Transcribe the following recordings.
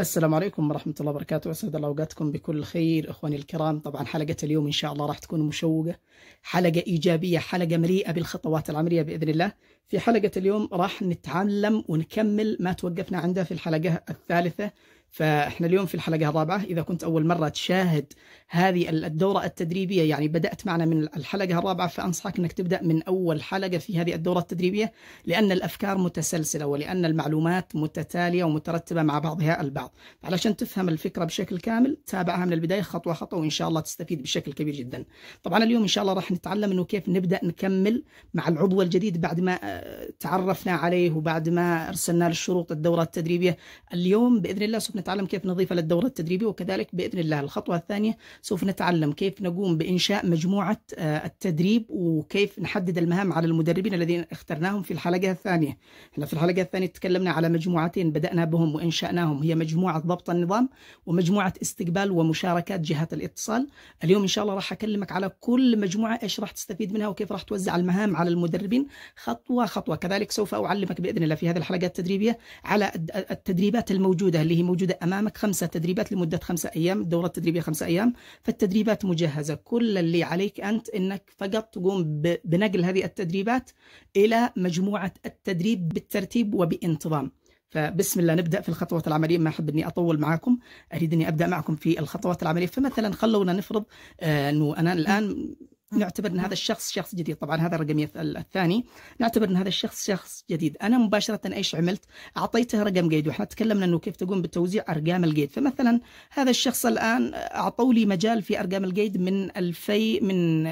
السلام عليكم ورحمة الله وبركاته أسعد الله أوقاتكم بكل خير إخواني الكرام طبعا حلقة اليوم إن شاء الله راح تكون مشوقة حلقة إيجابية حلقة مليئة بالخطوات العملية بإذن الله في حلقة اليوم راح نتعلم ونكمل ما توقفنا عنده في الحلقة الثالثة فاحنا اليوم في الحلقه الرابعه اذا كنت اول مره تشاهد هذه الدوره التدريبيه يعني بدات معنا من الحلقه الرابعه فانصحك انك تبدا من اول حلقه في هذه الدوره التدريبيه لان الافكار متسلسله ولان المعلومات متتاليه ومترتبه مع بعضها البعض علشان تفهم الفكره بشكل كامل تابعها من البدايه خطوه خطوه وان شاء الله تستفيد بشكل كبير جدا طبعا اليوم ان شاء الله راح نتعلم انه كيف نبدا نكمل مع العضو الجديد بعد ما آه، تعرفنا عليه وبعد ما ارسلنا للشروط الدوره التدريبيه اليوم باذن الله نتعلم كيف نضيفها للدورة التدريبية وكذلك بإذن الله الخطوة الثانية سوف نتعلم كيف نقوم بإنشاء مجموعة آه، التدريب وكيف نحدد المهام على المدربين الذين اخترناهم في الحلقة الثانية احنا في الحلقة الثانية تكلمنا على مجموعتين بدأنا بهم وإنشأناهم هي مجموعة ضبط النظام ومجموعة استقبال ومشاركات جهات الاتصال اليوم إن شاء الله راح أكلمك على كل مجموعة إيش راح تستفيد منها وكيف راح توزع المهام على المدربين خطوة خطوة كذلك سوف أعلمك بإذن الله في هذه الحلقة التدريبية على التدريبات الموجودة اللي هي موجودة إذا أمامك خمسة تدريبات لمدة خمسة أيام الدورة التدريبية خمسة أيام فالتدريبات مجهزة كل اللي عليك أنت أنك فقط تقوم بنقل هذه التدريبات إلى مجموعة التدريب بالترتيب وبانتظام فبسم الله نبدا في الخطوات العمليه ما احب اني اطول معاكم اريد اني ابدا معكم في الخطوات العمليه فمثلا خلونا نفرض آه، انه انا الان نعتبر ان هذا الشخص شخص جديد طبعا هذا الرقم الثاني نعتبر ان هذا الشخص شخص جديد انا مباشره ايش عملت اعطيته رقم قيد واحنا تكلمنا انه كيف تقوم بتوزيع ارقام القيد فمثلا هذا الشخص الان اعطوا لي مجال في ارقام القيد من 2000 من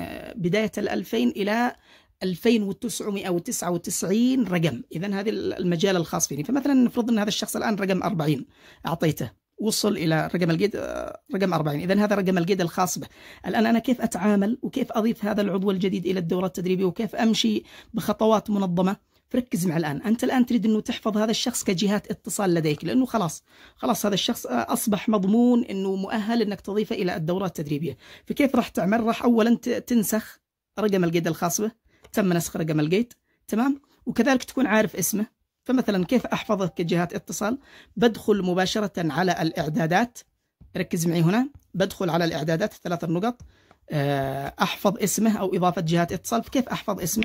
بدايه ال 2000 الى 2999 رقم اذا هذا المجال الخاص فيني فمثلا نفرض ان هذا الشخص الان رقم 40 اعطيته وصل الى رقم القيد آه، رقم 40 اذا هذا رقم القيد الخاص به الان انا كيف اتعامل وكيف اضيف هذا العضو الجديد الى الدوره التدريبيه وكيف امشي بخطوات منظمه فركز مع الان انت الان تريد انه تحفظ هذا الشخص كجهات اتصال لديك لانه خلاص خلاص هذا الشخص آه، اصبح مضمون انه مؤهل انك تضيفه الى الدوره التدريبيه فكيف راح تعمل راح اولا تنسخ رقم القيد الخاص به تم نسخ رقم القيد تمام وكذلك تكون عارف اسمه فمثلا كيف احفظه كجهات اتصال بدخل مباشره على الاعدادات ركز معي هنا بدخل على الاعدادات الثلاث النقط آه، احفظ اسمه او اضافه جهات اتصال كيف احفظ اسمه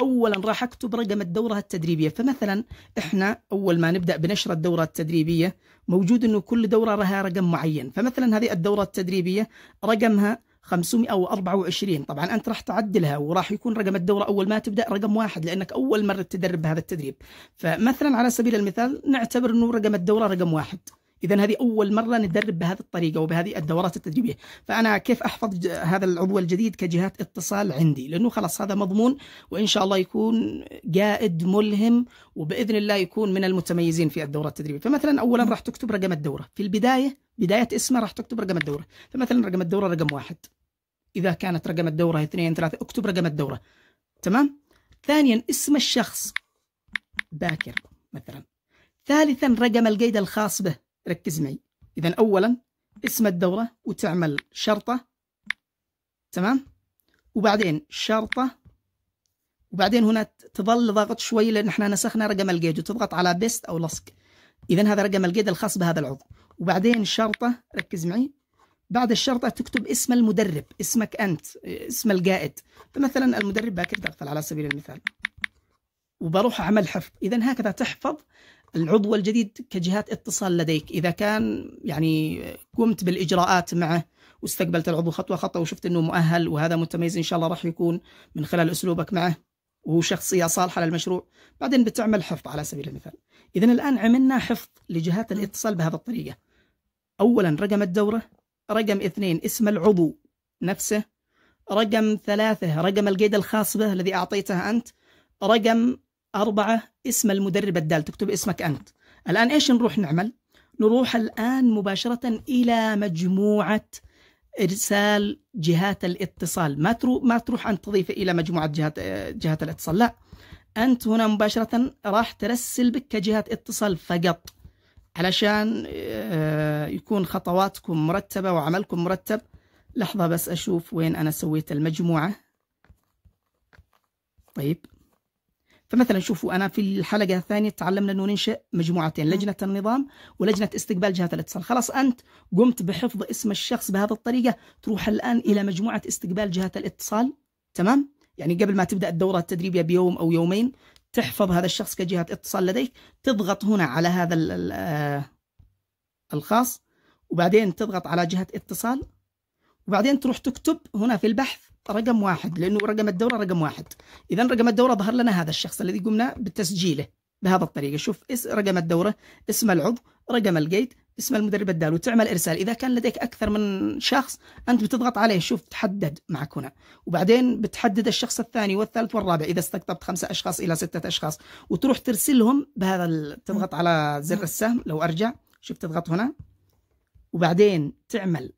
اولا راح اكتب رقم الدوره التدريبيه فمثلا احنا اول ما نبدا بنشر الدوره التدريبيه موجود انه كل دوره لها رقم معين فمثلا هذه الدوره التدريبيه رقمها 524 طبعا أنت راح تعدلها وراح يكون رقم الدورة أول ما تبدأ رقم واحد لأنك أول مرة تدرب بهذا التدريب فمثلا على سبيل المثال نعتبر أنه رقم الدورة رقم واحد اذا هذه اول مره ندرب بهذه الطريقه وبهذه الدورات التدريبيه فانا كيف احفظ هذا العضو الجديد كجهات اتصال عندي لانه خلاص هذا مضمون وان شاء الله يكون قائد ملهم وباذن الله يكون من المتميزين في الدوره التدريبيه فمثلا اولا راح تكتب رقم الدوره في البدايه بدايه اسمه راح تكتب رقم الدوره فمثلا رقم الدوره رقم واحد اذا كانت رقم الدوره اثنين ثلاثه اكتب رقم الدوره تمام ثانيا اسم الشخص باكر مثلا ثالثا رقم القيد الخاص به ركز معي إذا أولا اسم الدورة وتعمل شرطة تمام وبعدين شرطة وبعدين هنا تظل ضاغط شوي لأن احنا نسخنا رقم الجيج وتضغط على بيست أو لصق إذا هذا رقم الجيج الخاص بهذا العضو وبعدين شرطة ركز معي بعد الشرطة تكتب اسم المدرب اسمك أنت اسم القائد فمثلا المدرب باكر تغفل على سبيل المثال وبروح أعمل حفظ إذا هكذا تحفظ العضو الجديد كجهات اتصال لديك إذا كان يعني قمت بالإجراءات معه واستقبلت العضو خطوة خطوة وشفت أنه مؤهل وهذا متميز إن شاء الله راح يكون من خلال أسلوبك معه وهو شخصية صالحة للمشروع بعدين بتعمل حفظ على سبيل المثال إذا الآن عملنا حفظ لجهات الاتصال بهذه الطريقة أولا رقم الدورة رقم اثنين اسم العضو نفسه رقم ثلاثة رقم القيد الخاص به الذي أعطيته أنت رقم أربعة اسم المدرب الدال تكتب اسمك أنت الآن إيش نروح نعمل نروح الآن مباشرة إلى مجموعة إرسال جهات الاتصال ما تروح ما تروح أن تضيف إلى مجموعة جهات جهات الاتصال لا أنت هنا مباشرة راح ترسل بك كجهات اتصال فقط علشان آه، يكون خطواتكم مرتبة وعملكم مرتب لحظة بس أشوف وين أنا سويت المجموعة طيب فمثلا شوفوا أنا في الحلقة الثانية تعلمنا أنه ننشئ مجموعتين لجنة النظام ولجنة استقبال جهات الاتصال خلاص أنت قمت بحفظ اسم الشخص بهذه الطريقة تروح الآن إلى مجموعة استقبال جهات الاتصال تمام يعني قبل ما تبدأ الدورة التدريبية بيوم أو يومين تحفظ هذا الشخص كجهة اتصال لديك تضغط هنا على هذا آه، الخاص وبعدين تضغط على جهة اتصال وبعدين تروح تكتب هنا في البحث رقم واحد لانه رقم الدوره رقم واحد اذا رقم الدوره ظهر لنا هذا الشخص الذي قمنا بتسجيله بهذا الطريقه شوف اس رقم الدوره اسم العضو رقم الجيت اسم المدرب الدال وتعمل ارسال اذا كان لديك اكثر من شخص انت بتضغط عليه شوف تحدد معك هنا وبعدين بتحدد الشخص الثاني والثالث والرابع اذا استقطبت خمسه اشخاص الى سته اشخاص وتروح ترسلهم بهذا تضغط على زر السهم لو ارجع شوف تضغط هنا وبعدين تعمل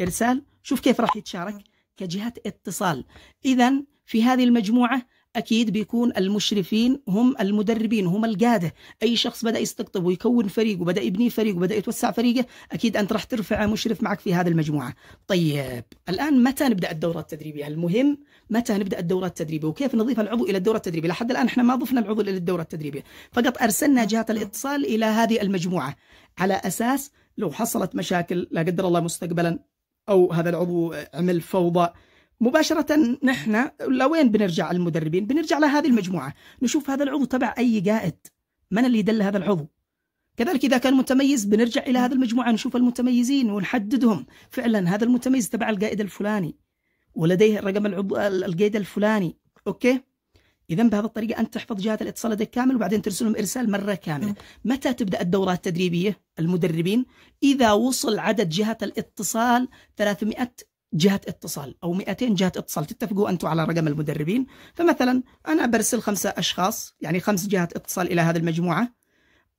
ارسال شوف كيف راح يتشارك كجهة اتصال إذا في هذه المجموعة أكيد بيكون المشرفين هم المدربين هم القادة أي شخص بدأ يستقطب ويكون فريق وبدأ يبني فريق وبدأ يتوسع فريقه أكيد أنت راح ترفع مشرف معك في هذه المجموعة طيب الآن متى نبدأ الدورة التدريبية المهم متى نبدأ الدورة التدريبية وكيف نضيف العضو إلى الدورة التدريبية لحد الآن إحنا ما ضفنا العضو إلى الدورة التدريبية فقط أرسلنا جهة الاتصال إلى هذه المجموعة على أساس لو حصلت مشاكل لا قدر الله مستقبلا او هذا العضو عمل فوضى مباشرة نحن لوين بنرجع المدربين بنرجع لهذه المجموعة نشوف هذا العضو تبع أي قائد من اللي يدل هذا العضو كذلك إذا كان متميز بنرجع إلى هذه المجموعة نشوف المتميزين ونحددهم فعلا هذا المتميز تبع القائد الفلاني ولديه رقم العضو القيد الفلاني أوكي اذا بهذه الطريقه انت تحفظ جهات الاتصال لديك كامل وبعدين ترسل لهم ارسال مره كامله متى تبدا الدورات التدريبيه المدربين اذا وصل عدد جهات الاتصال 300 جهة اتصال أو 200 جهة اتصال تتفقوا أنتم على رقم المدربين فمثلا أنا برسل خمسة أشخاص يعني خمس جهات اتصال إلى هذه المجموعة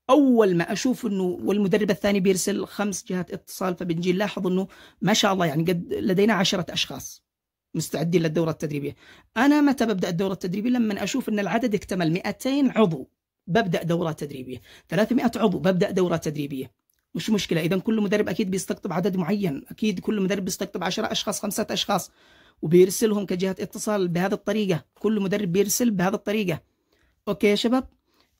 اول ما اشوف انه والمدرب الثاني بيرسل خمس جهات اتصال فبنجي نلاحظ انه ما شاء الله يعني قد لدينا عشرة اشخاص مستعدين للدوره التدريبيه انا متى ببدا الدوره التدريبيه لما اشوف ان العدد اكتمل 200 عضو ببدا دوره تدريبيه 300 عضو ببدا دوره تدريبيه مش مشكله اذا كل مدرب اكيد بيستقطب عدد معين اكيد كل مدرب بيستقطب 10 اشخاص خمسة اشخاص وبيرسلهم كجهه اتصال بهذه الطريقه كل مدرب بيرسل بهذه الطريقه اوكي يا شباب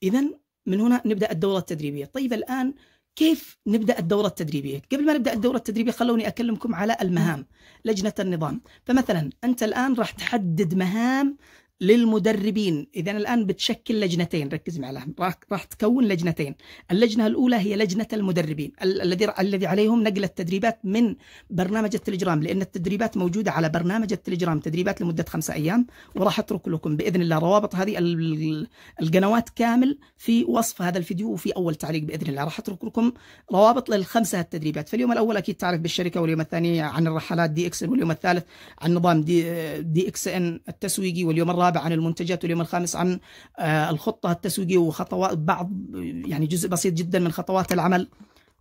اذا من هنا نبدا الدوره التدريبيه طيب الان كيف نبدا الدوره التدريبيه؟ قبل ما نبدا الدوره التدريبيه خلوني اكلمكم على المهام لجنه النظام، فمثلا انت الان راح تحدد مهام للمدربين اذا الان بتشكل لجنتين ركز معي راح تكون لجنتين اللجنه الاولى هي لجنه المدربين الذي الذي عليهم نقل التدريبات من برنامج التليجرام لان التدريبات موجوده على برنامج التليجرام تدريبات لمده خمسة ايام وراح اترك لكم باذن الله روابط هذه القنوات كامل في وصف هذا الفيديو وفي اول تعليق باذن الله راح اترك لكم روابط للخمسه التدريبات فاليوم الاول اكيد تعرف بالشركه واليوم الثاني عن الرحلات دي اكس واليوم الثالث عن نظام دي, دي اكس ان التسويقي واليوم الرابع الرابع عن المنتجات واليوم الخامس عن آه، الخطة التسويقية وخطوات بعض يعني جزء بسيط جدا من خطوات العمل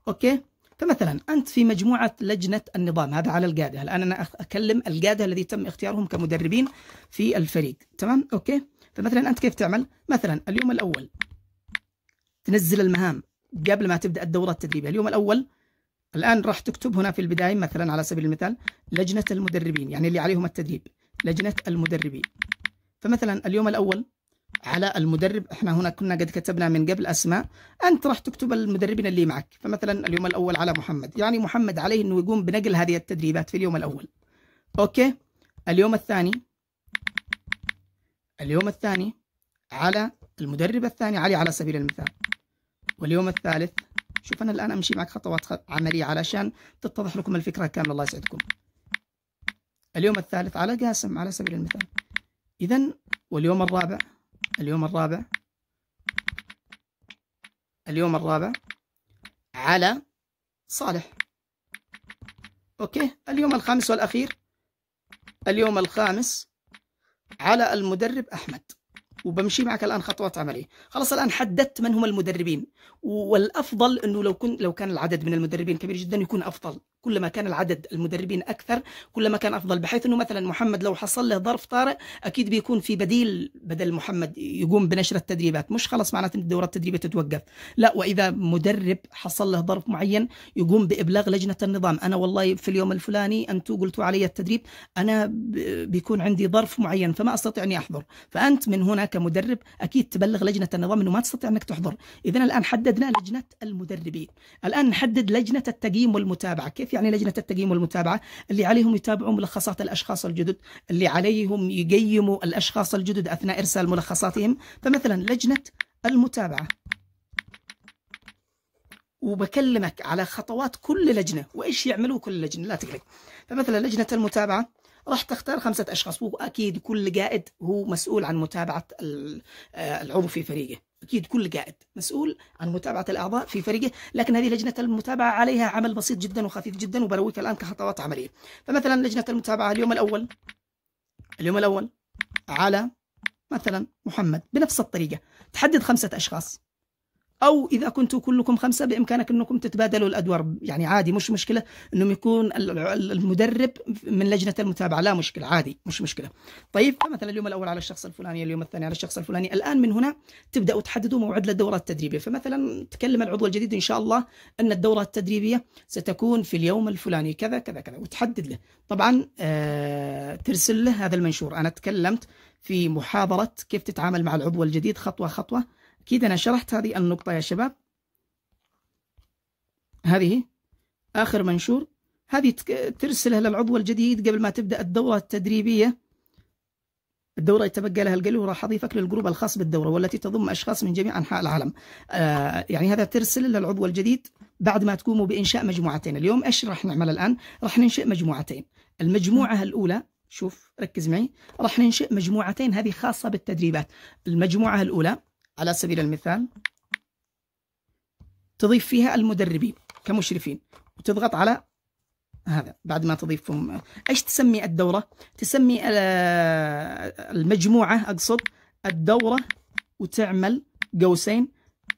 أوكي فمثلا أنت في مجموعة لجنة النظام هذا على القادة الآن أنا أكلم القادة الذي تم اختيارهم كمدربين في الفريق تمام أوكي فمثلا أنت كيف تعمل مثلا اليوم الأول تنزل المهام قبل ما تبدأ الدورة التدريبية اليوم الأول الآن راح تكتب هنا في البداية مثلا على سبيل المثال لجنة المدربين يعني اللي عليهم التدريب لجنة المدربين فمثلا اليوم الأول على المدرب احنا هنا كنا قد كتبنا من قبل اسماء انت راح تكتب المدربين اللي معك فمثلا اليوم الاول على محمد يعني محمد عليه انه يقوم بنقل هذه التدريبات في اليوم الاول اوكي اليوم الثاني اليوم الثاني على المدرب الثاني علي على سبيل المثال واليوم الثالث شوف انا الان امشي معك خطوات عمليه علشان تتضح لكم الفكره كامله الله يسعدكم اليوم الثالث على قاسم على سبيل المثال إذا واليوم الرابع اليوم الرابع اليوم الرابع على صالح أوكي اليوم الخامس والأخير اليوم الخامس على المدرب أحمد وبمشي معك الآن خطوات عملية خلاص الآن حددت من هم المدربين والأفضل أنه لو, كن لو كان العدد من المدربين كبير جدا يكون أفضل كلما كان العدد المدربين اكثر كلما كان افضل بحيث انه مثلا محمد لو حصل له ظرف طارئ اكيد بيكون في بديل بدل محمد يقوم بنشر التدريبات مش خلاص معناته الدورات التدريبيه تتوقف لا واذا مدرب حصل له ظرف معين يقوم بابلاغ لجنه النظام انا والله في اليوم الفلاني انتم قلتوا علي التدريب انا بيكون عندي ظرف معين فما استطيع اني احضر فانت من هنا كمدرب اكيد تبلغ لجنه النظام انه ما تستطيع انك تحضر اذا الان حددنا لجنه المدربين الان نحدد لجنه التقييم والمتابعه كيف يعني لجنه التقييم والمتابعه اللي عليهم يتابعوا ملخصات الاشخاص الجدد اللي عليهم يقيموا الاشخاص الجدد اثناء ارسال ملخصاتهم فمثلا لجنه المتابعه وبكلمك على خطوات كل لجنه وايش يعملوا كل لجنه لا تقلق فمثلا لجنه المتابعه راح تختار خمسة أشخاص وأكيد كل قائد هو مسؤول عن متابعة آه، العضو في فريقه أكيد كل قائد مسؤول عن متابعة الأعضاء في فريقه لكن هذه لجنة المتابعة عليها عمل بسيط جدا وخفيف جدا وبرويك الآن كخطوات عملية فمثلا لجنة المتابعة اليوم الأول اليوم الأول على مثلا محمد بنفس الطريقة تحدد خمسة أشخاص أو إذا كنتوا كلكم خمسة بإمكانك أنكم تتبادلوا الأدوار يعني عادي مش مشكلة أنهم يكون المدرب من لجنة المتابعة لا مشكلة عادي مش مشكلة طيب فمثلا اليوم الأول على الشخص الفلاني اليوم الثاني على الشخص الفلاني الآن من هنا تبدأوا تحددوا موعد للدورة التدريبية فمثلا تكلم العضو الجديد إن شاء الله أن الدورة التدريبية ستكون في اليوم الفلاني كذا كذا كذا وتحدد له طبعا آه، ترسل له هذا المنشور أنا تكلمت في محاضرة كيف تتعامل مع العضو الجديد خطوة خطوة أكيد أنا شرحت هذه النقطة يا شباب هذه آخر منشور هذه ترسلها للعضو الجديد قبل ما تبدأ الدورة التدريبية الدورة يتبقى لها القليل وراح أضيفك للجروب الخاص بالدورة والتي تضم أشخاص من جميع أنحاء العالم آه يعني هذا ترسل للعضو الجديد بعد ما تقوموا بإنشاء مجموعتين اليوم إيش راح نعمل الآن راح ننشئ مجموعتين المجموعة الأولى شوف ركز معي راح ننشئ مجموعتين هذه خاصة بالتدريبات المجموعة الأولى على سبيل المثال تضيف فيها المدربين كمشرفين وتضغط على هذا بعد ما تضيفهم ايش تسمي الدوره تسمي آه، المجموعه اقصد الدوره وتعمل قوسين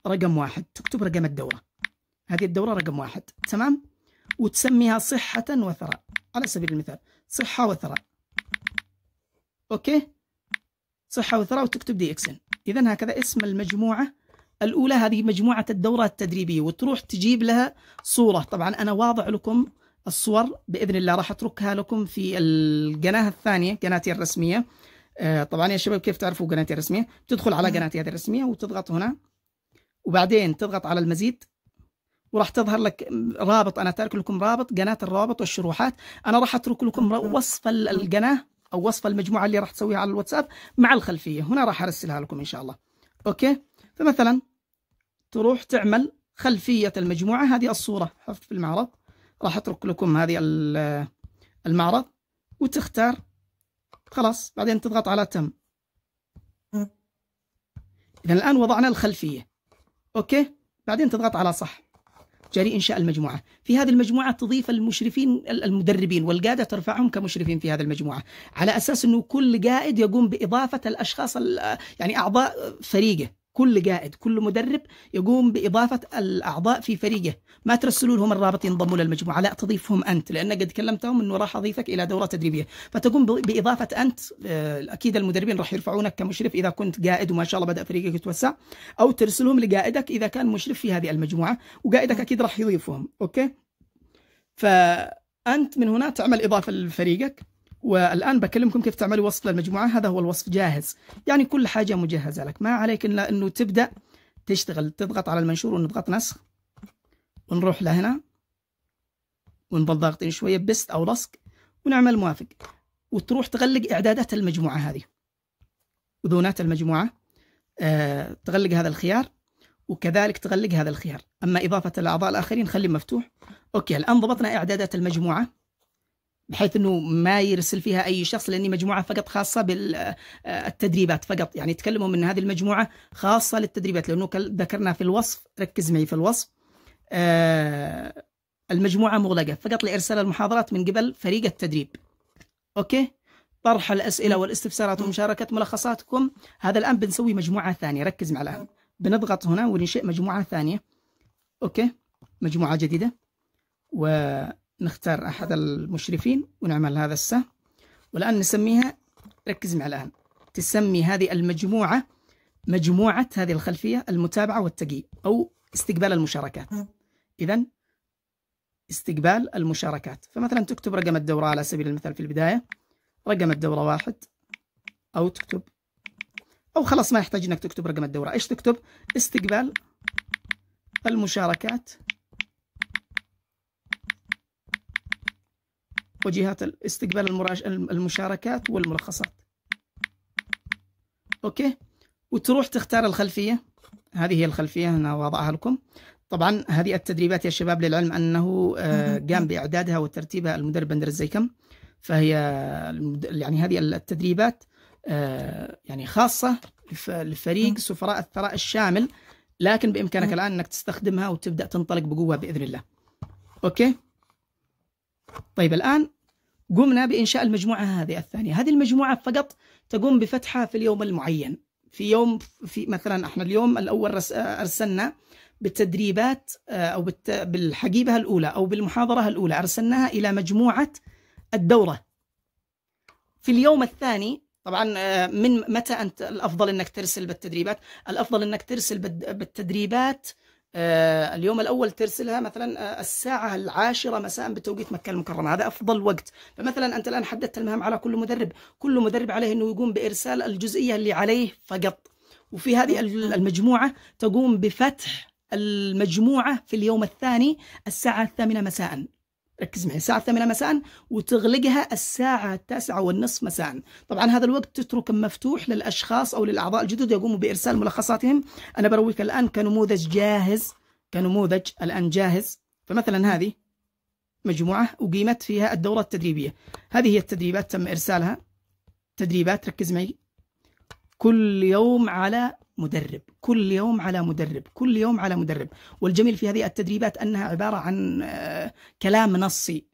رقم واحد تكتب رقم الدوره هذه الدوره رقم واحد تمام وتسميها صحه وثراء على سبيل المثال صحه وثراء اوكي صحه وثراء وتكتب دي اكسن إذا هكذا اسم المجموعة الأولى هذه مجموعة الدورة التدريبية وتروح تجيب لها صورة طبعا أنا واضع لكم الصور بإذن الله راح أتركها لكم في القناة الثانية قناتي الرسمية آه، طبعا يا شباب كيف تعرفوا قناتي الرسمية تدخل على قناتي هذه الرسمية وتضغط هنا وبعدين تضغط على المزيد وراح تظهر لك رابط انا تارك لكم رابط قناه الروابط والشروحات انا راح اترك لكم وصف القناه او وصف المجموعه اللي راح تسويها على الواتساب مع الخلفيه هنا راح ارسلها لكم ان شاء الله اوكي فمثلا تروح تعمل خلفيه المجموعه هذه الصوره حفظت في المعرض راح اترك لكم هذه المعرض وتختار خلاص بعدين تضغط على تم اذا الان وضعنا الخلفيه اوكي بعدين تضغط على صح جري إنشاء المجموعة في هذه المجموعة تضيف المشرفين المدربين والقادة ترفعهم كمشرفين في هذه المجموعة على أساس أنه كل قائد يقوم بإضافة الأشخاص يعني أعضاء فريقه كل قائد كل مدرب يقوم بإضافة الأعضاء في فريقه ما ترسلوا لهم الرابط ينضموا للمجموعة لا تضيفهم أنت لأن قد كلمتهم أنه راح أضيفك إلى دورة تدريبية فتقوم بإضافة أنت آه، أكيد المدربين راح يرفعونك كمشرف إذا كنت قائد وما شاء الله بدأ فريقك يتوسع أو ترسلهم لقائدك إذا كان مشرف في هذه المجموعة وقائدك أكيد راح يضيفهم أوكي فأنت من هنا تعمل إضافة لفريقك والآن بكلمكم كيف تعملوا وصف للمجموعة هذا هو الوصف جاهز يعني كل حاجة مجهزة لك ما عليك إلا أنه تبدأ تشتغل تضغط على المنشور ونضغط نسخ ونروح لهنا ونضل ضاغطين شوية بست أو لصق ونعمل موافق وتروح تغلق إعدادات المجموعة هذه أذونات المجموعة أه تغلق هذا الخيار وكذلك تغلق هذا الخيار أما إضافة الأعضاء الآخرين خليه مفتوح أوكي الآن ضبطنا إعدادات المجموعة بحيث انه ما يرسل فيها اي شخص لاني مجموعه فقط خاصه بالتدريبات آه، فقط يعني تكلموا من هذه المجموعه خاصه للتدريبات لانه ذكرنا في الوصف ركز معي في الوصف آه، المجموعه مغلقه فقط لارسال المحاضرات من قبل فريق التدريب اوكي طرح الاسئله والاستفسارات ومشاركه ملخصاتكم هذا الان بنسوي مجموعه ثانيه ركز معي الان بنضغط هنا وننشئ مجموعه ثانيه اوكي مجموعه جديده و نختار أحد المشرفين ونعمل هذا السهم والآن نسميها ركز مع الآن تسمي هذه المجموعة مجموعة هذه الخلفية المتابعة والتقييم أو استقبال المشاركات إذا استقبال المشاركات فمثلا تكتب رقم الدورة على سبيل المثال في البداية رقم الدورة واحد أو تكتب أو خلاص ما يحتاج أنك تكتب رقم الدورة إيش تكتب استقبال المشاركات وجهات استقبال المشاركات والملخصات اوكي وتروح تختار الخلفيه هذه هي الخلفيه انا واضعها لكم طبعا هذه التدريبات يا شباب للعلم انه آه، قام باعدادها وترتيبها المدرب بندر الزيكم فهي يعني هذه التدريبات آه، يعني خاصه لفريق سفراء الثراء الشامل لكن بامكانك الان انك تستخدمها وتبدا تنطلق بقوه باذن الله اوكي طيب الان قمنا بإنشاء المجموعة هذه الثانية هذه المجموعة فقط تقوم بفتحها في اليوم المعين في يوم في مثلا احنا اليوم الأول أرسلنا بالتدريبات آه، أو بالحقيبة الأولى أو بالمحاضرة الأولى أرسلناها إلى مجموعة الدورة في اليوم الثاني طبعا آه، من متى أنت الأفضل أنك ترسل بالتدريبات الأفضل أنك ترسل بالتدريبات آه، اليوم الأول ترسلها مثلا آه، الساعة العاشرة مساء بتوقيت مكة المكرمة هذا أفضل وقت فمثلا أنت الآن حددت المهام على كل مدرب كل مدرب عليه أنه يقوم بإرسال الجزئية اللي عليه فقط وفي هذه المجموعة تقوم بفتح المجموعة في اليوم الثاني الساعة الثامنة مساء ركز معي الساعة الثامنة مساء وتغلقها الساعة التاسعة والنصف مساء طبعا هذا الوقت تترك مفتوح للأشخاص أو للأعضاء الجدد يقوموا بإرسال ملخصاتهم أنا برويك الآن كنموذج جاهز كنموذج الآن جاهز فمثلا هذه مجموعة أقيمت فيها الدورة التدريبية هذه هي التدريبات تم إرسالها تدريبات ركز معي كل يوم على مدرب كل يوم على مدرب كل يوم على مدرب والجميل في هذه التدريبات أنها عبارة عن آه، كلام نصي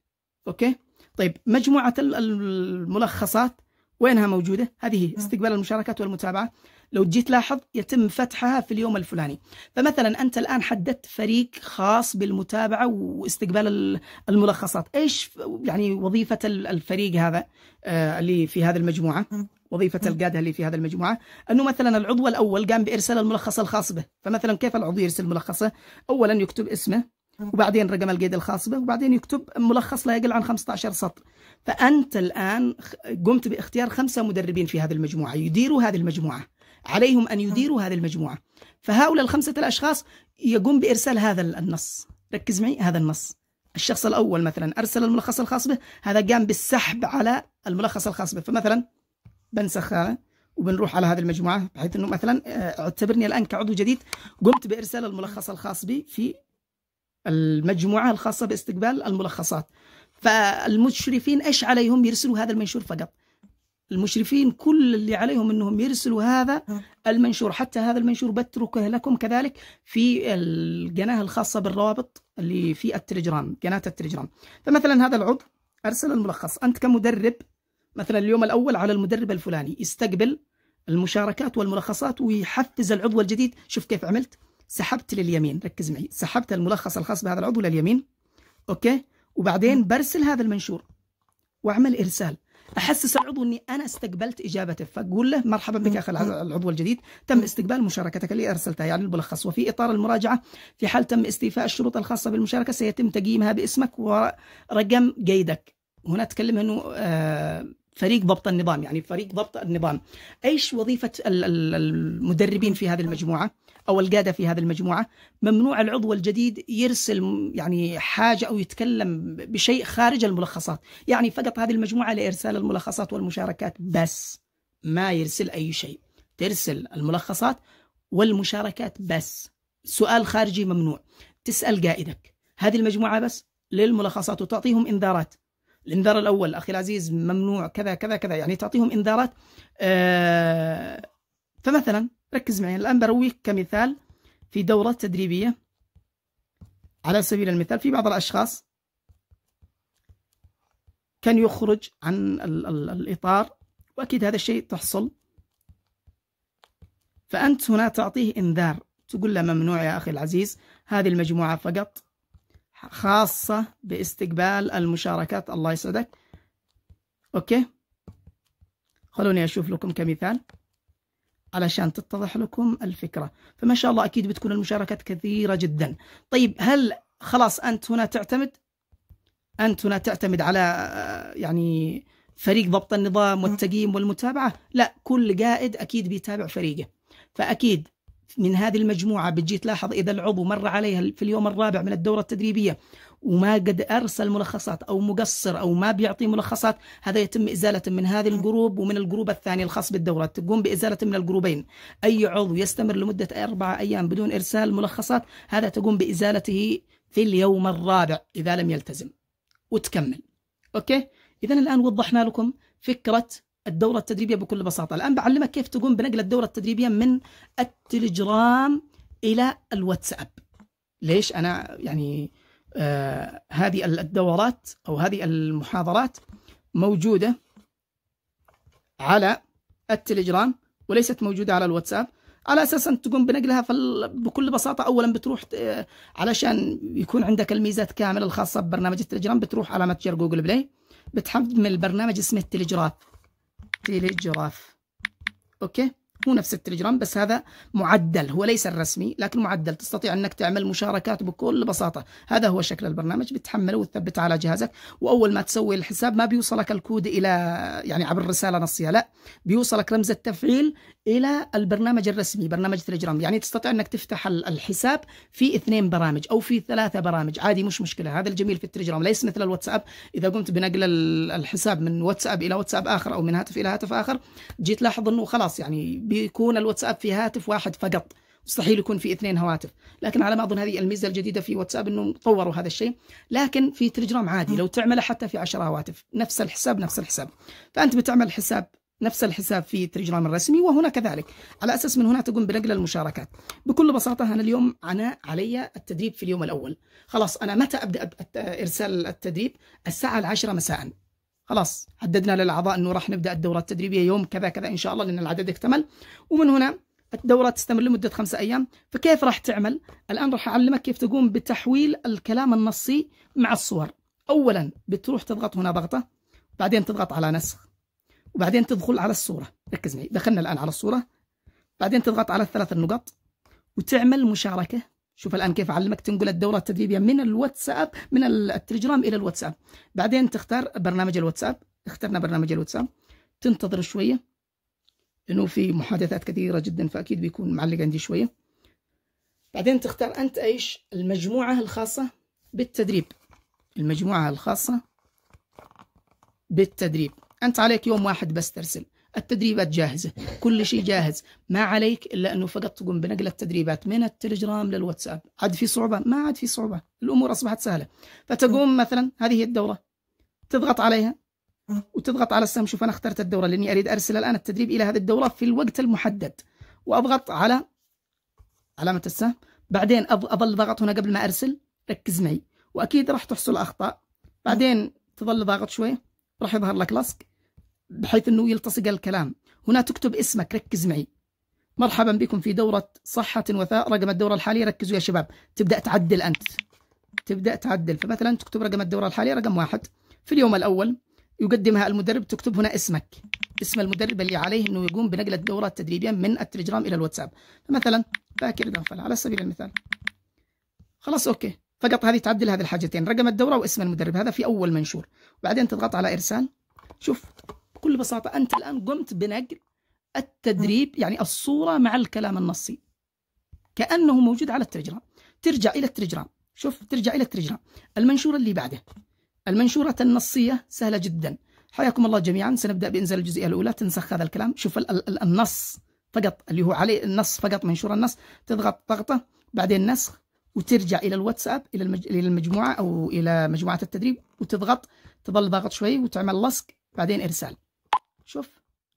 أوكي طيب مجموعة الملخصات وينها موجودة هذه نعم. استقبال المشاركات والمتابعة لو جيت لاحظ يتم فتحها في اليوم الفلاني فمثلا أنت الآن حددت فريق خاص بالمتابعة واستقبال الملخصات إيش يعني وظيفة الفريق هذا آه، اللي في هذه المجموعة نعم. وظيفة القادة اللي في هذا المجموعة أنه مثلا العضو الأول قام بإرسال الملخص الخاص به فمثلا كيف العضو يرسل ملخصه أولا يكتب اسمه وبعدين رقم القيد الخاص به وبعدين يكتب ملخص لا يقل عن 15 سطر فأنت الآن قمت باختيار خمسة مدربين في هذه المجموعة يديروا هذه المجموعة عليهم أن يديروا هذه المجموعة فهؤلاء الخمسة الأشخاص يقوم بإرسال هذا النص ركز معي هذا النص الشخص الأول مثلا أرسل الملخص الخاص به هذا قام بالسحب على الملخص الخاص به فمثلا بنسخ هذا وبنروح على هذه المجموعه بحيث انه مثلا آه، اعتبرني الان كعضو جديد قمت بارسال الملخص الخاص بي في المجموعه الخاصه باستقبال الملخصات فالمشرفين ايش عليهم يرسلوا هذا المنشور فقط المشرفين كل اللي عليهم انهم يرسلوا هذا المنشور حتى هذا المنشور بتركه لكم كذلك في القناه الخاصه بالروابط اللي في التليجرام قناه التليجرام فمثلا هذا العضو ارسل الملخص انت كمدرب مثلا اليوم الأول على المدرب الفلاني يستقبل المشاركات والملخصات ويحفز العضو الجديد شوف كيف عملت سحبت لليمين ركز معي سحبت الملخص الخاص بهذا العضو لليمين أوكي وبعدين برسل هذا المنشور وأعمل إرسال احسس العضو اني انا استقبلت اجابته فاقول له مرحبا بك اخي العضو الجديد تم استقبال مشاركتك اللي ارسلتها يعني الملخص وفي اطار المراجعه في حال تم استيفاء الشروط الخاصه بالمشاركه سيتم تقييمها باسمك ورقم قيدك هنا تكلم انه آه فريق ضبط النظام يعني فريق ضبط النظام ايش وظيفه المدربين في هذه المجموعه او القاده في هذه المجموعه ممنوع العضو الجديد يرسل يعني حاجه او يتكلم بشيء خارج الملخصات يعني فقط هذه المجموعه لارسال الملخصات والمشاركات بس ما يرسل اي شيء ترسل الملخصات والمشاركات بس سؤال خارجي ممنوع تسال قائدك هذه المجموعه بس للملخصات وتعطيهم انذارات الانذار الاول اخي العزيز ممنوع كذا كذا كذا يعني تعطيهم انذارات آه، فمثلا ركز معي الان برويك كمثال في دورة تدريبية على سبيل المثال في بعض الاشخاص كان يخرج عن الاطار واكيد هذا الشيء تحصل فانت هنا تعطيه انذار تقول له ممنوع يا اخي العزيز هذه المجموعة فقط خاصة باستقبال المشاركات الله يسعدك أوكي خلوني أشوف لكم كمثال علشان تتضح لكم الفكرة فما شاء الله أكيد بتكون المشاركات كثيرة جدا طيب هل خلاص أنت هنا تعتمد أنت هنا تعتمد على آه، يعني فريق ضبط النظام والتقييم والمتابعة لا كل قائد أكيد بيتابع فريقه فأكيد من هذه المجموعه بتجي تلاحظ اذا العضو مر عليها في اليوم الرابع من الدوره التدريبيه وما قد ارسل ملخصات او مقصر او ما بيعطي ملخصات هذا يتم ازاله من هذه نعم. الجروب ومن الجروب الثاني الخاص بالدوره تقوم بازاله من الجروبين اي عضو يستمر لمده اربعه ايام بدون ارسال ملخصات هذا تقوم بازالته في اليوم الرابع اذا لم يلتزم وتكمل اوكي اذا الان وضحنا لكم فكره الدورة التدريبية بكل بساطة الآن بعلمك كيف تقوم بنقل الدورة التدريبية من التليجرام إلى الواتساب ليش أنا يعني آه هذه الدورات أو هذه المحاضرات موجودة على التليجرام وليست موجودة على الواتساب على اساس ان تقوم بنقلها بكل بساطه اولا بتروح آه، علشان يكون عندك الميزات كامله الخاصه ببرنامج التليجرام بتروح على متجر جوجل بلاي بتحمل برنامج اسمه التليجراف et les girafes. OK مو نفس التليجرام بس هذا معدل هو ليس الرسمي لكن معدل تستطيع انك تعمل مشاركات بكل بساطه هذا هو شكل البرنامج بتحمله وتثبته على جهازك واول ما تسوي الحساب ما بيوصلك الكود الى يعني عبر رساله نصيه لا بيوصلك رمز التفعيل الى البرنامج الرسمي برنامج تليجرام يعني تستطيع انك تفتح الحساب في اثنين برامج او في ثلاثه برامج عادي مش مشكله هذا الجميل في التليجرام ليس مثل الواتساب اذا قمت بنقل الحساب من واتساب الى واتساب اخر او من هاتف الى هاتف اخر جيت لاحظ انه خلاص يعني بيكون الواتساب في هاتف واحد فقط مستحيل يكون في اثنين هواتف لكن على ما اظن هذه الميزه الجديده في واتساب انه طوروا هذا الشيء لكن في تليجرام عادي لو تعمله حتى في 10 هواتف نفس الحساب نفس الحساب فانت بتعمل حساب نفس الحساب في تليجرام الرسمي وهنا كذلك على اساس من هنا تقوم بنقل المشاركات بكل بساطه انا اليوم انا علي التدريب في اليوم الاول خلاص انا متى ابدا ارسال التدريب الساعه 10 مساء خلاص حددنا للاعضاء انه راح نبدا الدوره التدريبيه يوم كذا كذا ان شاء الله لان العدد اكتمل ومن هنا الدورة تستمر لمدة خمسة أيام فكيف راح تعمل؟ الآن راح أعلمك كيف تقوم بتحويل الكلام النصي مع الصور أولا بتروح تضغط هنا ضغطة بعدين تضغط على نسخ وبعدين تدخل على الصورة ركز معي دخلنا الآن على الصورة بعدين تضغط على الثلاث النقط وتعمل مشاركة شوف الان كيف اعلمك تنقل الدوره التدريبيه من الواتساب من التليجرام الى الواتساب بعدين تختار برنامج الواتساب اخترنا برنامج الواتساب تنتظر شويه انه في محادثات كثيره جدا فاكيد بيكون معلق عندي شويه بعدين تختار انت ايش المجموعه الخاصه بالتدريب المجموعه الخاصه بالتدريب انت عليك يوم واحد بس ترسل التدريبات جاهزه كل شيء جاهز ما عليك الا انه فقط تقوم بنقل التدريبات من التليجرام للواتساب عاد في صعوبه ما عاد في صعوبه الامور اصبحت سهله فتقوم مثلا هذه هي الدوره تضغط عليها وتضغط على السهم شوف انا اخترت الدوره لاني اريد ارسل الان التدريب الى هذه الدوره في الوقت المحدد واضغط على علامه السهم بعدين اظل ضاغط هنا قبل ما ارسل ركز معي واكيد راح تحصل اخطاء بعدين تظل ضاغط شويه راح يظهر لك لصق بحيث أنه يلتصق الكلام هنا تكتب اسمك ركز معي مرحبا بكم في دورة صحة وثاء رقم الدورة الحالية ركزوا يا شباب تبدأ تعدل أنت تبدأ تعدل فمثلا تكتب رقم الدورة الحالية رقم واحد في اليوم الأول يقدمها المدرب تكتب هنا اسمك اسم المدرب اللي عليه انه يقوم بنقل الدورات التدريبيه من التليجرام الى الواتساب فمثلا باكر دنفل على سبيل المثال خلاص اوكي فقط هذه تعدل هذه الحاجتين رقم الدوره واسم المدرب هذا في اول منشور بعدين تضغط على ارسال شوف بكل بساطه انت الان قمت بنقل التدريب نعم. يعني الصوره مع الكلام النصي كانه موجود على التليجرام ترجع الى التليجرام شوف ترجع الى التليجرام المنشورة اللي بعده المنشورة النصية سهلة جدا حياكم الله جميعا سنبدأ بإنزال الجزئية الأولى تنسخ هذا الكلام شوف ال ال النص فقط اللي هو عليه النص فقط منشور النص تضغط ضغطة بعدين نسخ وترجع إلى الواتساب إلى, المج... إلى المجموعة أو إلى مجموعة التدريب وتضغط تظل ضاغط شوي وتعمل لصق بعدين إرسال شوف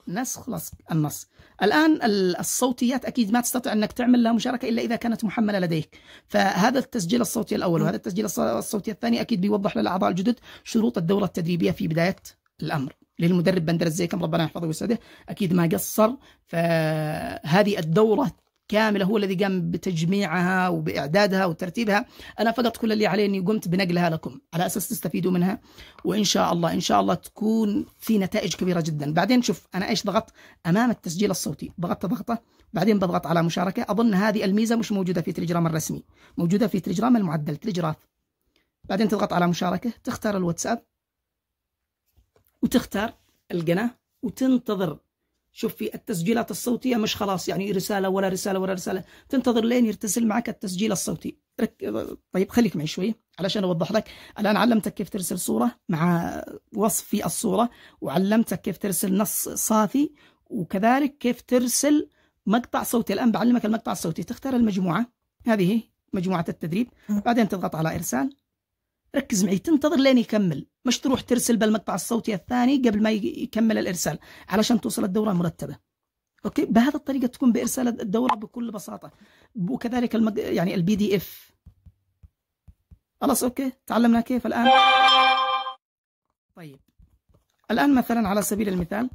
نسخ النص الآن الصوتيات أكيد ما تستطيع أنك تعمل لها مشاركة إلا إذا كانت محملة لديك فهذا التسجيل الصوتي الأول وهذا التسجيل الصوتي الثاني أكيد بيوضح للأعضاء الجدد شروط الدورة التدريبية في بداية الأمر للمدرب بندر الزيكم ربنا يحفظه ويسعده أكيد ما قصر فهذه الدورة كامله هو الذي قام بتجميعها وباعدادها وترتيبها انا فقط كل اللي علي اني قمت بنقلها لكم على اساس تستفيدوا منها وان شاء الله ان شاء الله تكون في نتائج كبيره جدا بعدين شوف انا ايش ضغطت امام التسجيل الصوتي ضغطت ضغطه بعدين بضغط على مشاركه اظن هذه الميزه مش موجوده في تليجرام الرسمي موجوده في تليجرام المعدل تليجراف بعدين تضغط على مشاركه تختار الواتساب وتختار القناه وتنتظر شوف في التسجيلات الصوتية مش خلاص يعني رسالة ولا رسالة ولا رسالة تنتظر لين يرتسل معك التسجيل الصوتي طيب خليك معي شوي علشان أوضح لك الآن علمتك كيف ترسل صورة مع وصف في الصورة وعلمتك كيف ترسل نص صافي وكذلك كيف ترسل مقطع صوتي الآن بعلمك المقطع الصوتي تختار المجموعة هذه مجموعة التدريب بعدين تضغط على إرسال ركز معي تنتظر لين يكمل مش تروح ترسل بالمقطع الصوتي الثاني قبل ما يكمل الارسال علشان توصل الدوره مرتبه اوكي بهذه الطريقه تكون بارسال الدوره بكل بساطه وكذلك المج... يعني البي دي اف خلاص اوكي تعلمنا كيف الان طيب الان مثلا على سبيل المثال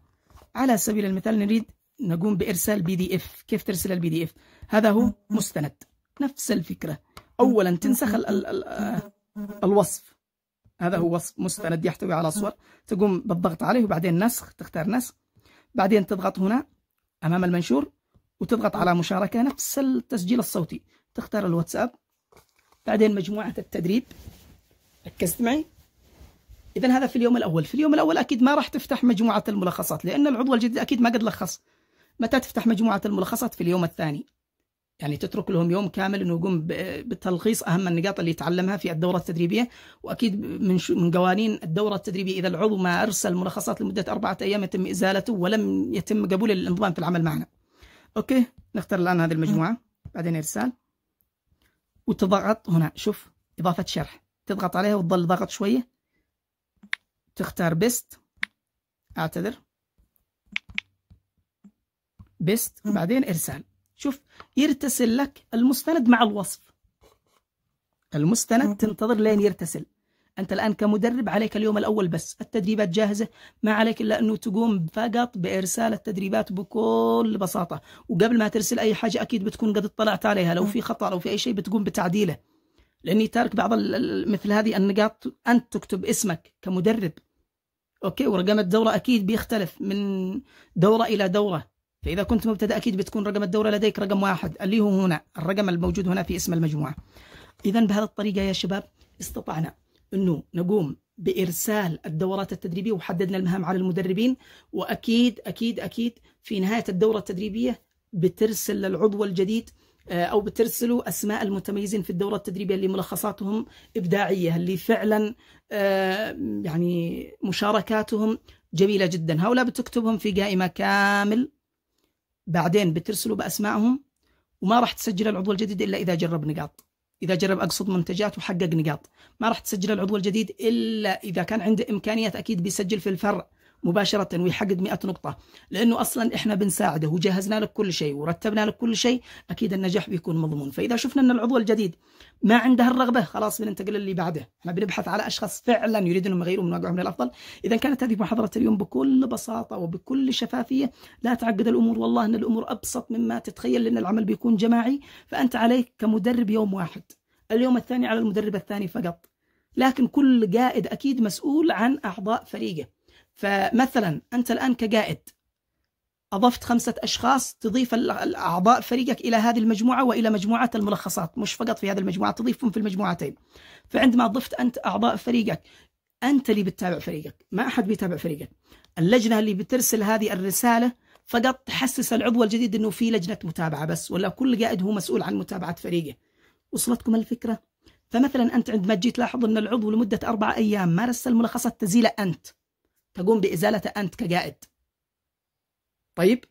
على سبيل المثال نريد نقوم بارسال بي دي اف كيف ترسل البي دي اف هذا هو مستند نفس الفكره اولا تنسخ ال ال الوصف هذا هو وصف مستند يحتوي على صور تقوم بالضغط عليه وبعدين نسخ تختار نسخ بعدين تضغط هنا أمام المنشور وتضغط على مشاركة نفس التسجيل الصوتي تختار الواتساب بعدين مجموعة التدريب ركزت معي إذا هذا في اليوم الأول في اليوم الأول أكيد ما راح تفتح مجموعة الملخصات لأن العضو الجديد أكيد ما قد لخص متى تفتح مجموعة الملخصات في اليوم الثاني يعني تترك لهم يوم كامل انه يقوم بتلخيص اهم النقاط اللي تعلمها في الدوره التدريبيه واكيد من من قوانين الدوره التدريبيه اذا العضو ما ارسل ملخصات لمده اربعه ايام يتم ازالته ولم يتم قبول الانضمام في العمل معنا. اوكي نختار الان هذه المجموعه بعدين ارسال وتضغط هنا شوف اضافه شرح تضغط عليها وتظل ضغط شويه تختار بيست اعتذر بيست وبعدين ارسال شوف يرتسل لك المستند مع الوصف المستند تنتظر لين يرتسل أنت الآن كمدرب عليك اليوم الأول بس التدريبات جاهزة ما عليك إلا أنه تقوم فقط بإرسال التدريبات بكل بساطة وقبل ما ترسل أي حاجة أكيد بتكون قد اطلعت عليها لو في خطأ لو في أي شيء بتقوم بتعديله لأني تارك بعض مثل هذه النقاط أنت تكتب اسمك كمدرب أوكي ورقم الدورة أكيد بيختلف من دورة إلى دورة فإذا كنت مبتدأ أكيد بتكون رقم الدورة لديك رقم واحد اللي هو هنا الرقم الموجود هنا في اسم المجموعة إذا بهذه الطريقة يا شباب استطعنا أنه نقوم بإرسال الدورات التدريبية وحددنا المهام على المدربين وأكيد أكيد أكيد في نهاية الدورة التدريبية بترسل للعضو الجديد آه، أو بترسلوا أسماء المتميزين في الدورة التدريبية اللي ملخصاتهم إبداعية اللي فعلا آه، يعني مشاركاتهم جميلة جدا هؤلاء بتكتبهم في قائمة كامل بعدين بترسلوا باسمائهم وما راح تسجل العضو الجديد الا اذا جرب نقاط اذا جرب اقصد منتجات وحقق نقاط ما راح تسجل العضو الجديد الا اذا كان عنده امكانيات اكيد بيسجل في الفرع مباشره ويحقق 100 نقطه لانه اصلا احنا بنساعده وجهزنا لك كل شيء ورتبنا لك كل شيء اكيد النجاح بيكون مضمون فاذا شفنا ان العضو الجديد ما عنده الرغبه خلاص بننتقل للي بعده احنا بنبحث على اشخاص فعلا يريدون يغيروا من واقعهم للافضل اذا كانت هذه محاضره اليوم بكل بساطه وبكل شفافيه لا تعقد الامور والله ان الامور ابسط مما تتخيل لان العمل بيكون جماعي فانت عليك كمدرب يوم واحد اليوم الثاني على المدرب الثاني فقط لكن كل قائد اكيد مسؤول عن اعضاء فريقه فمثلا أنت الآن كقائد أضفت خمسة أشخاص تضيف الأعضاء فريقك إلى هذه المجموعة وإلى مجموعات الملخصات مش فقط في هذه المجموعة تضيفهم في المجموعتين فعندما ضفت أنت أعضاء فريقك أنت اللي بتتابع فريقك ما أحد بيتابع فريقك اللجنة اللي بترسل هذه الرسالة فقط تحسس العضو الجديد أنه في لجنة متابعة بس ولا كل قائد هو مسؤول عن متابعة فريقه وصلتكم الفكرة؟ فمثلا أنت عندما تجي تلاحظ أن العضو لمدة أربعة أيام مارس الملخصات تزيله أنت تقوم بإزالته أنت كقائد طيب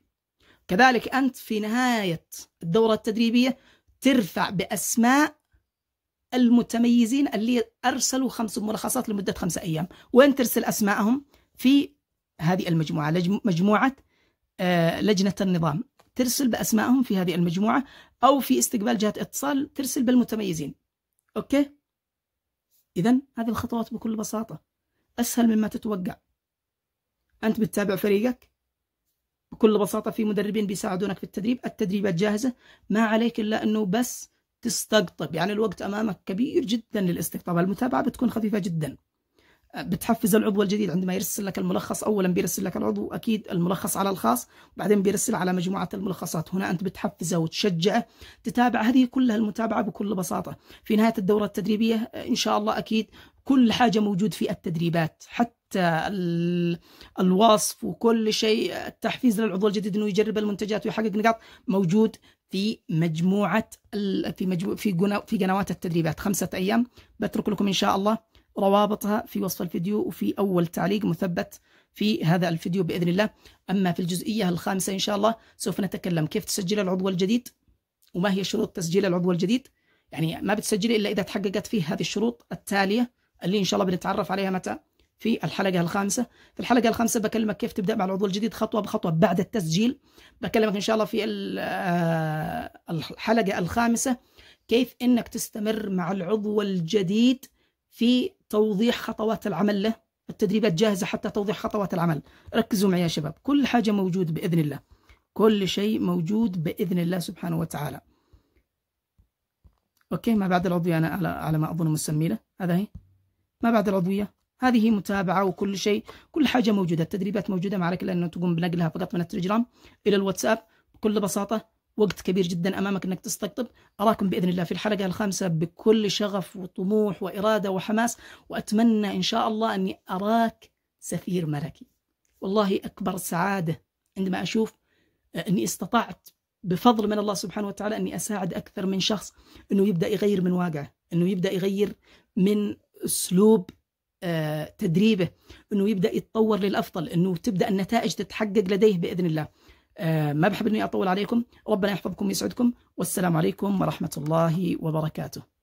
كذلك أنت في نهاية الدورة التدريبية ترفع بأسماء المتميزين اللي أرسلوا خمس ملخصات لمدة خمسة أيام وين ترسل أسماءهم في هذه المجموعة مجموعة آه، لجنة النظام ترسل بأسمائهم في هذه المجموعة أو في استقبال جهة اتصال ترسل بالمتميزين أوكي؟ إذا هذه الخطوات بكل بساطة أسهل مما تتوقع أنت بتتابع فريقك بكل بساطة في مدربين بيساعدونك في التدريب التدريبات جاهزة ما عليك إلا أنه بس تستقطب يعني الوقت أمامك كبير جدا للاستقطاب المتابعة بتكون خفيفة جدا بتحفز العضو الجديد عندما يرسل لك الملخص اولا بيرسل لك العضو اكيد الملخص على الخاص بعدين بيرسل على مجموعه الملخصات هنا انت بتحفزه وتشجعه تتابع هذه كلها المتابعه بكل بساطه في نهايه الدوره التدريبيه ان شاء الله اكيد كل حاجه موجود في التدريبات حتى الوصف وكل شيء التحفيز للعضو الجديد انه يجرب المنتجات ويحقق نقاط موجود في مجموعه في مجموع في في قنوات التدريبات خمسه ايام بترك لكم ان شاء الله روابطها في وصف الفيديو وفي اول تعليق مثبت في هذا الفيديو باذن الله اما في الجزئيه الخامسه ان شاء الله سوف نتكلم كيف تسجل العضو الجديد وما هي شروط تسجيل العضو الجديد يعني ما بتسجلي الا اذا تحققت فيه هذه الشروط التاليه اللي ان شاء الله بنتعرف عليها متى في الحلقة الخامسة في الحلقة الخامسة بكلمك كيف تبدأ مع العضو الجديد خطوة بخطوة بعد التسجيل بكلمك إن شاء الله في آه، الحلقة الخامسة كيف إنك تستمر مع العضو الجديد في توضيح خطوات العمل له التدريبات جاهزة حتى توضيح خطوات العمل ركزوا معي يا شباب كل حاجة موجود بإذن الله كل شيء موجود بإذن الله سبحانه وتعالى أوكي ما بعد العضوية أنا على ما أظن مسميله هذا هي ما بعد العضوية هذه متابعه وكل شيء كل حاجه موجوده التدريبات موجوده معك لأنه انه تقوم بنقلها فقط من التليجرام الى الواتساب بكل بساطه وقت كبير جدا امامك انك تستقطب اراكم باذن الله في الحلقه الخامسه بكل شغف وطموح واراده وحماس واتمنى ان شاء الله اني اراك سفير ملكي والله اكبر سعاده عندما اشوف آه، اني استطعت بفضل من الله سبحانه وتعالى اني اساعد اكثر من شخص انه يبدا يغير من واقعه انه يبدا يغير من اسلوب آه، تدريبه انه يبدا يتطور للافضل انه تبدا النتائج تتحقق لديه باذن الله آه، ما بحب اني اطول عليكم ربنا يحفظكم ويسعدكم والسلام عليكم ورحمه الله وبركاته